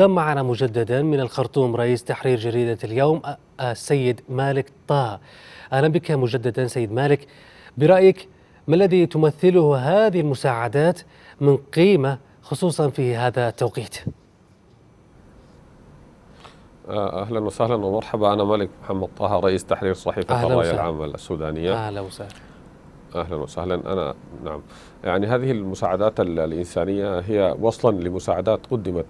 انضم معنا مجددا من الخرطوم رئيس تحرير جريدة اليوم السيد مالك طه أهلا بك مجددا سيد مالك برأيك ما الذي تمثله هذه المساعدات من قيمة خصوصا في هذا التوقيت أه، أهلا وسهلا ومرحبا أنا مالك محمد طه رئيس تحرير صحيفة الراية العامة السودانية أهلا وسهلا اهلا وسهلا انا نعم يعني هذه المساعدات الانسانيه هي وصلا لمساعدات قدمت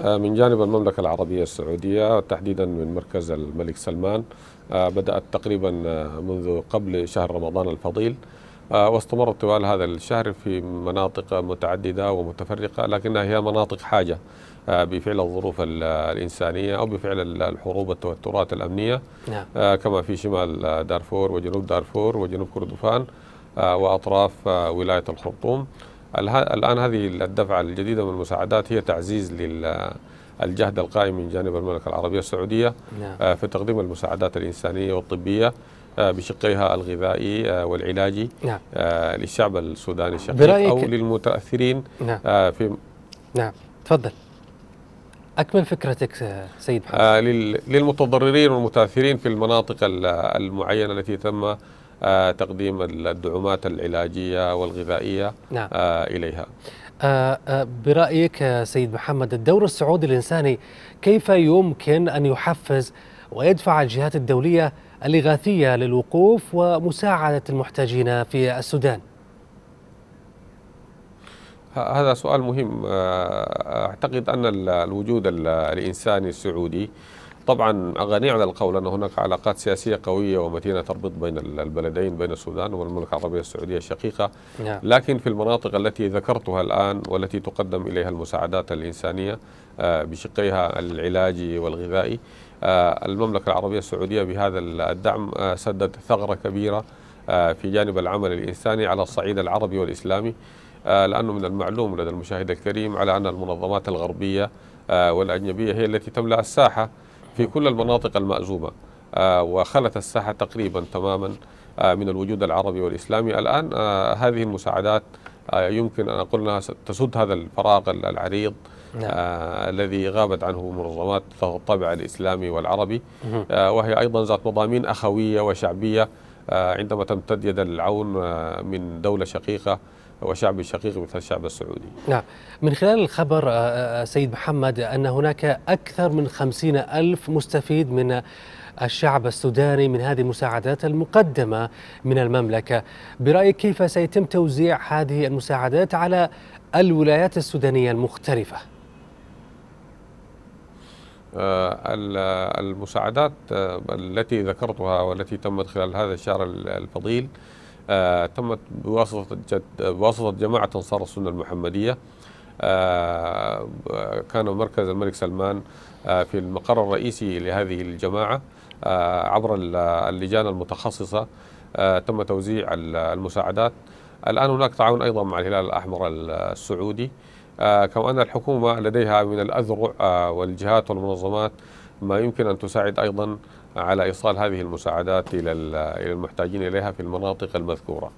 آه، من جانب المملكة العربية السعودية تحديدا من مركز الملك سلمان آه، بدأت تقريبا آه، منذ قبل شهر رمضان الفضيل واستمرت طوال هذا الشهر في مناطق متعددة ومتفرقة لكنها هي مناطق حاجة بفعل الظروف الإنسانية أو بفعل الحروب والتوترات الأمنية نعم. كما في شمال دارفور وجنوب دارفور وجنوب كردفان وأطراف ولاية الخرطوم الآن هذه الدفعة الجديدة من المساعدات هي تعزيز للجهد القائم من جانب المملكة العربية السعودية نعم. آه، في تقديم المساعدات الإنسانية والطبية آه، بشقيها الغذائي آه، والعلاجي نعم. للشعب السوداني الشقيق أو للمتأثرين نعم. في نعم تفضل أكمل فكرتك سيد محمد آه للمتضررين والمتأثرين في المناطق المعينة التي تم آه، تقديم الدعومات العلاجية والغذائية نعم. آه، إليها آه، برأيك سيد محمد الدور السعودي الإنساني كيف يمكن أن يحفز ويدفع الجهات الدولية الإغاثية للوقوف ومساعدة المحتاجين في السودان هذا سؤال مهم أعتقد أن الوجود الإنساني السعودي طبعا أغني عن القول أن هناك علاقات سياسية قوية ومتينة تربط بين البلدين بين السودان والمملكة العربية السعودية الشقيقة نعم. لكن في المناطق التي ذكرتها الآن والتي تقدم إليها المساعدات الإنسانية آه، بشقيها العلاجي والغذائي آه، المملكة العربية السعودية بهذا الدعم آه، سدت ثغرة كبيرة في جانب العمل الإنساني على الصعيد العربي والإسلامي لأنه من المعلوم لدى المشاهد الكريم على أن المنظمات الغربية والأجنبية هي التي تملأ الساحة في كل المناطق المأزومة آه، وخلت الساحة تقريبا تماما آه، من الوجود العربي والإسلامي الآن آه، هذه المساعدات يمكن أن أقول أنها تسد هذا الفراغ العريض نعم. الذي غابت عنه منظمات الطابع الإسلامي والعربي وهي أيضا ذات مضامين أخوية وشعبية عندما تمتد يد العون من دولة شقيقة وشعبي شقيق مثل الشعب السعودي نعم من خلال الخبر آه، آه، سيد محمد أن هناك أكثر من خمسين ألف مستفيد من الشعب السوداني من هذه المساعدات المقدمة من المملكة برأيك كيف سيتم توزيع هذه المساعدات على الولايات السودانية المختلفة؟ آه، المساعدات التي ذكرتها والتي تمت خلال هذا الشهر الفضيل آه تمت بواسطة, بواسطة جماعة أنصار السنة المحمدية آه،, آه كان مركز الملك سلمان آه في المقر الرئيسي لهذه الجماعة آه، عبر اللجان المتخصصة آه، تم توزيع المساعدات الآن هناك تعاون أيضا مع الهلال الأحمر السعودي كما أن الحكومة لديها من الأذرع والجهات والمنظمات ما يمكن أن تساعد أيضا على إيصال هذه المساعدات إلى المحتاجين إليها في المناطق المذكورة